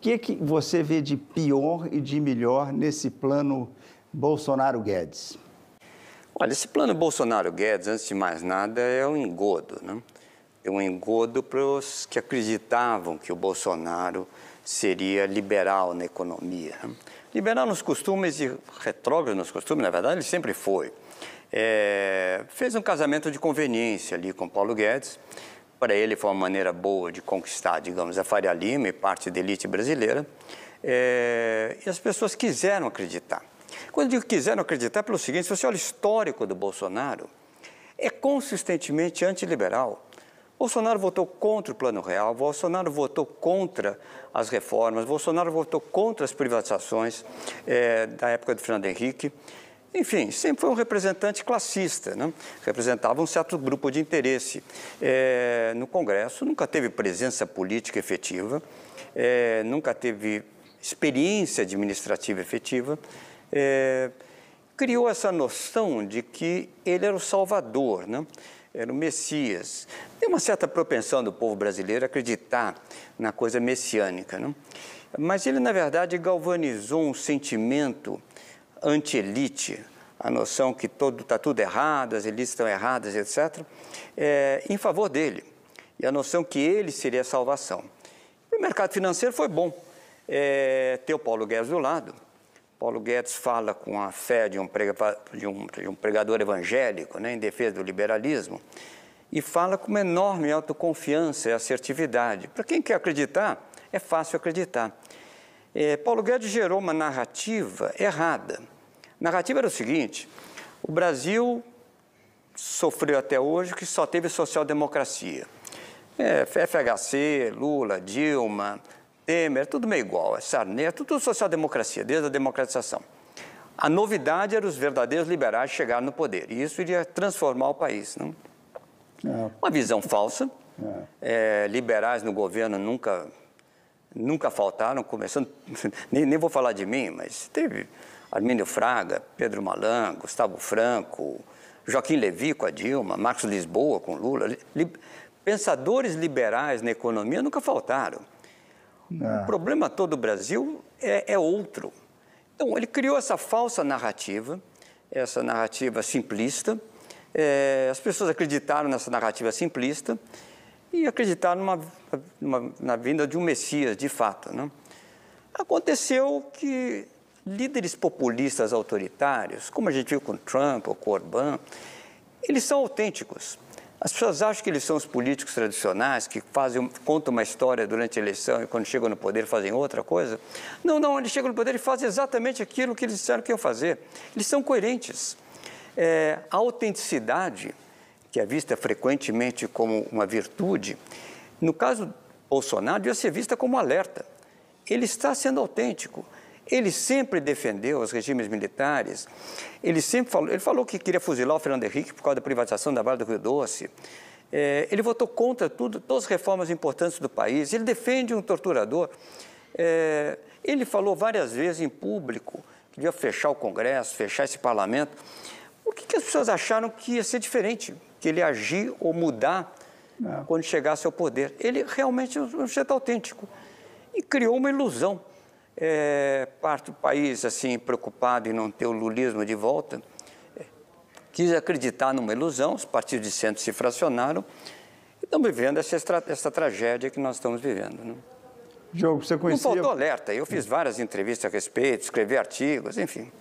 O que, que você vê de pior e de melhor nesse plano Bolsonaro-Guedes? Olha, esse plano Bolsonaro-Guedes, antes de mais nada, é um engodo, né? É um engodo para os que acreditavam que o Bolsonaro seria liberal na economia. Né? Liberal nos costumes e retrógrado nos costumes, na verdade, ele sempre foi. É, fez um casamento de conveniência ali com Paulo Guedes, para ele foi uma maneira boa de conquistar, digamos, a Faria Lima e parte da elite brasileira. É, e as pessoas quiseram acreditar. Quando eu digo quiseram acreditar, é pelo seguinte, se você olha o histórico do Bolsonaro, é consistentemente antiliberal. Bolsonaro votou contra o Plano Real, Bolsonaro votou contra as reformas, Bolsonaro votou contra as privatizações é, da época do Fernando Henrique. Enfim, sempre foi um representante classista, né? representava um certo grupo de interesse. É, no Congresso nunca teve presença política efetiva, é, nunca teve experiência administrativa efetiva. É, criou essa noção de que ele era o salvador, né? era o Messias. Tem uma certa propensão do povo brasileiro a acreditar na coisa messiânica. Né? Mas ele, na verdade, galvanizou um sentimento anti-elite, a noção que está tudo errado, as elites estão erradas, etc., é, em favor dele. E a noção que ele seria a salvação. E o mercado financeiro foi bom é, ter o Paulo Guedes do lado. Paulo Guedes fala com a fé de um, prega, de um, de um pregador evangélico, né, em defesa do liberalismo, e fala com uma enorme autoconfiança e assertividade. Para quem quer acreditar, é fácil acreditar. É, Paulo Guedes gerou uma narrativa errada. A narrativa era o seguinte: o Brasil sofreu até hoje que só teve social-democracia. É, FHC, Lula, Dilma, Temer, tudo meio igual, Sarney, tudo social-democracia, desde a democratização. A novidade era os verdadeiros liberais chegarem no poder, e isso iria transformar o país. Não? É. Uma visão falsa, é. É, liberais no governo nunca nunca faltaram, começando, nem, nem, vou falar de mim, mas teve Armínio Fraga, Pedro Malan, Gustavo Franco, Joaquim Levi com a Dilma, Marcos Lisboa com Lula. Li, pensadores liberais na economia nunca faltaram. Não. É. O problema todo do Brasil é, é outro. Então, ele criou essa falsa narrativa, essa narrativa simplista. É, as pessoas acreditaram nessa narrativa simplista e acreditar numa, numa, na vinda de um Messias, de fato. Né? Aconteceu que líderes populistas autoritários, como a gente viu com Trump ou com Orbán, eles são autênticos. As pessoas acham que eles são os políticos tradicionais que fazem, contam uma história durante a eleição e quando chegam no poder fazem outra coisa. Não, não, eles chegam no poder e fazem exatamente aquilo que eles disseram que iam fazer. Eles são coerentes. É, a autenticidade que é vista frequentemente como uma virtude, no caso Bolsonaro devia ser vista como alerta. Ele está sendo autêntico. Ele sempre defendeu os regimes militares. Ele sempre falou, ele falou que queria fuzilar o Fernando Henrique por causa da privatização da Vale do Rio Doce. É, ele votou contra tudo, todas as reformas importantes do país. Ele defende um torturador. É, ele falou várias vezes em público que ia fechar o Congresso, fechar esse parlamento. O que, que as pessoas acharam que ia ser diferente? que ele agir ou mudar quando chegasse ao poder. Ele realmente é um sujeito autêntico e criou uma ilusão. É, parte do país, assim, preocupado em não ter o lulismo de volta, é, quis acreditar numa ilusão, os partidos de centro se fracionaram e estão vivendo essa, essa tragédia que nós estamos vivendo. Né? Diogo, você conhecia... Não faltou alerta, eu fiz várias entrevistas a respeito, escrevi artigos, enfim.